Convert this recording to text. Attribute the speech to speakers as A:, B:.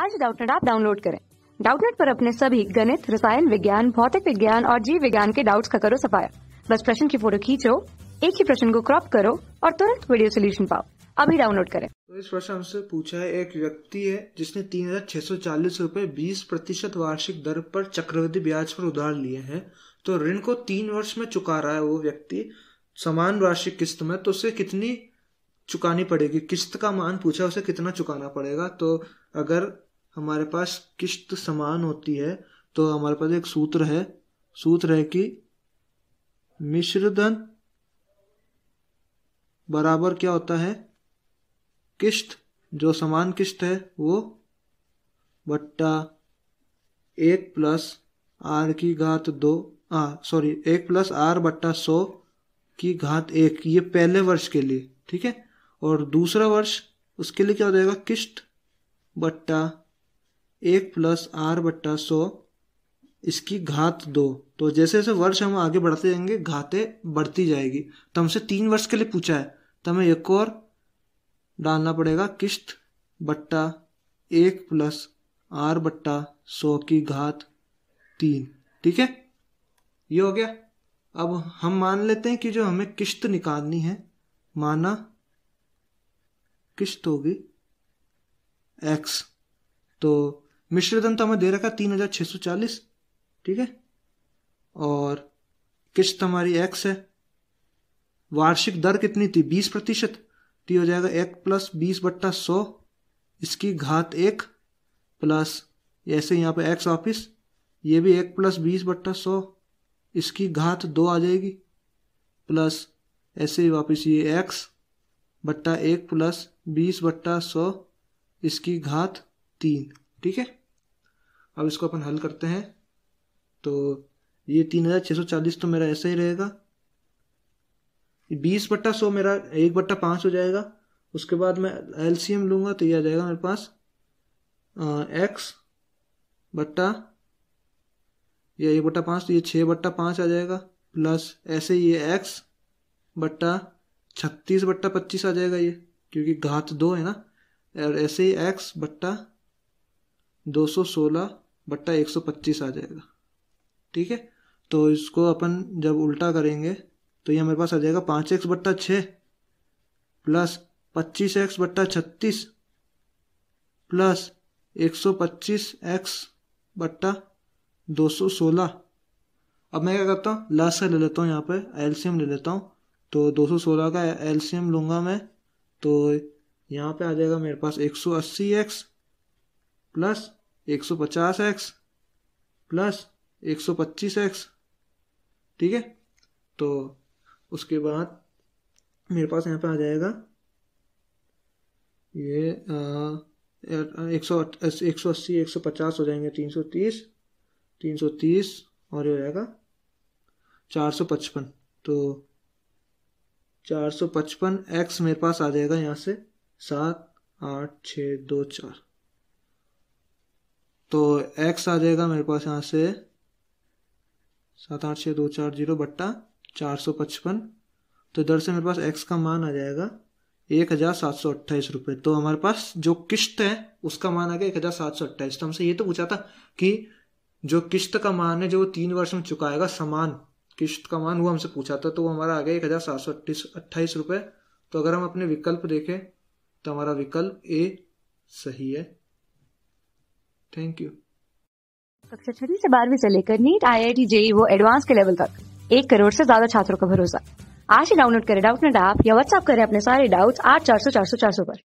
A: आज डाउटनेट आप डाउनलोड करें डाउटनेट पर अपने सभी गणित रसायन विज्ञान भौतिक विज्ञान और जीव विज्ञान के डाउट्स का करो सफाया बस प्रश्न की फोटो खींचो एक ही प्रश्न को क्रॉप करो और तुरंत वीडियो सोल्यूशन पाओ अभी डाउनलोड करें तो इस प्रश्न हमसे पूछा है एक व्यक्ति है जिसने तीन हजार छह सौ चालीस रूपए बीस प्रतिशत वार्षिक दर पर चक्रवृद्धि ब्याज पर उधार लिए हैं तो ऋण को तीन वर्ष में चुका रहा है वो व्यक्ति समान वार्षिक किस्त में तो उसे कितनी चुकानी पड़ेगी किस्त का मान पूछा उसे कितना चुकाना पड़ेगा तो अगर हमारे पास किस्त समान होती है तो हमारे पास एक सूत्र है सूत्र है कि मिश्रधन बराबर क्या होता है किस्त जो समान किस्त है वो बट्टा एक प्लस आर की घात दो आ सॉरी एक प्लस आर बट्टा सौ की घात एक ये पहले वर्ष के लिए ठीक है और दूसरा वर्ष उसके लिए क्या हो जाएगा किस्त बट्टा एक प्लस आर बट्टा सौ इसकी घात दो तो जैसे जैसे वर्ष हम आगे बढ़ते जाएंगे घातें बढ़ती जाएगी तो हमसे तीन वर्ष के लिए पूछा है तो हमें एक और डालना पड़ेगा किस्त बट्टा एक प्लस आर बट्टा सौ की घात तीन ठीक है ये हो गया अब हम मान लेते हैं कि जो हमें किस्त निकालनी है माना किश्त होगी एक्स तो मिश्र धन तो हमें दे रखा तीन हजार छः सौ चालीस ठीक है और किश्त हमारी एक्स है वार्षिक दर कितनी थी बीस प्रतिशत तो हो जाएगा एक प्लस बीस बट्टा सौ इसकी घात एक प्लस ऐसे यहाँ पे एक्स ऑफिस ये भी एक प्लस बीस बट्टा सौ इसकी घात दो आ जाएगी प्लस ऐसे ही वापस ये एक्स बट्टा एक प्लस बीस बट्टा सौ इसकी घात तीन ठीक है अब इसको अपन हल करते हैं तो ये तीन हज़ार छः सौ चालीस तो मेरा ऐसा ही रहेगा बीस बट्टा सौ मेरा एक बट्टा पाँच हो जाएगा उसके बाद मैं एल सी एम लूँगा तो ये आ जाएगा मेरे पास एक्स बट्टा या एक बट्टा पाँच तो ये छः बट्टा पाँच आ जाएगा प्लस ऐसे ये एक्स बट्टा छत्तीस बट्टा पच्चीस आ जाएगा ये क्योंकि घात दो है ना और ऐसे ही एक्स बट्टा दो सौ सोलह बट्टा एक सौ पच्चीस आ जाएगा ठीक है तो इसको अपन जब उल्टा करेंगे तो ये हमारे पास आ जाएगा पाँच एक्स बट्टा छः प्लस पच्चीस एक्स बट्टा छत्तीस प्लस एक सौ पच्चीस एक्स बट्टा दो सौ सोलह अब मैं क्या करता हूँ लास्ट ले लेता हूँ यहाँ पर एलसीएम ले लेता हूँ तो दो सौ सोलह का एलसीएम लूँगा मैं तो यहाँ पे आ जाएगा मेरे पास 180x plus 150x plus 125x ठीक है तो उसके बाद मेरे पास यहाँ पे आ जाएगा ये एक सौ एक सौ अस्सी एक सौ पचास हो जाएंगे तीन सौ तीस तीन सौ तीस और ये हो जाएगा चार सौ पचपन तो चार सौ पचपन एक्स मेरे पास आ जाएगा यहाँ से सात आठ छ दो चार तो एक्स आ जाएगा मेरे पास यहाँ से सात आठ छ दो चार जीरो बट्टा चार सौ पचपन तो इधर से मेरे पास एक्स का मान आ जाएगा एक हज़ार सात सौ अट्ठाईस रुपये तो हमारे पास जो किश्त है उसका मान आ गया एक हज़ार सात सौ अट्ठाईस तो हमसे ये तो पूछा था कि जो किश्त का मान है जो वो तीन वर्ष में चुकाएगा समान किश्त का मान वो हमसे पूछा था तो वो हमारा आ गया एक हज़ार सात सौ अट्ठीस अट्ठाईस रुपये तो अगर हम अपने विकल्प देखें तो हमारा विकल्प ए सही है थैंक यू कक्षा छठी से बारहवीं से लेकर NEET I I T JEE वो एडवांस के लेवल तक एक करोड़ से ज्यादा छात्रों का भरोसा आज ही डाउनलोड करें डाउट नेट ऐप या व्हाट्सएप करें अपने सारे डाउट्स आठ चार सौ चार सौ चार सौ पर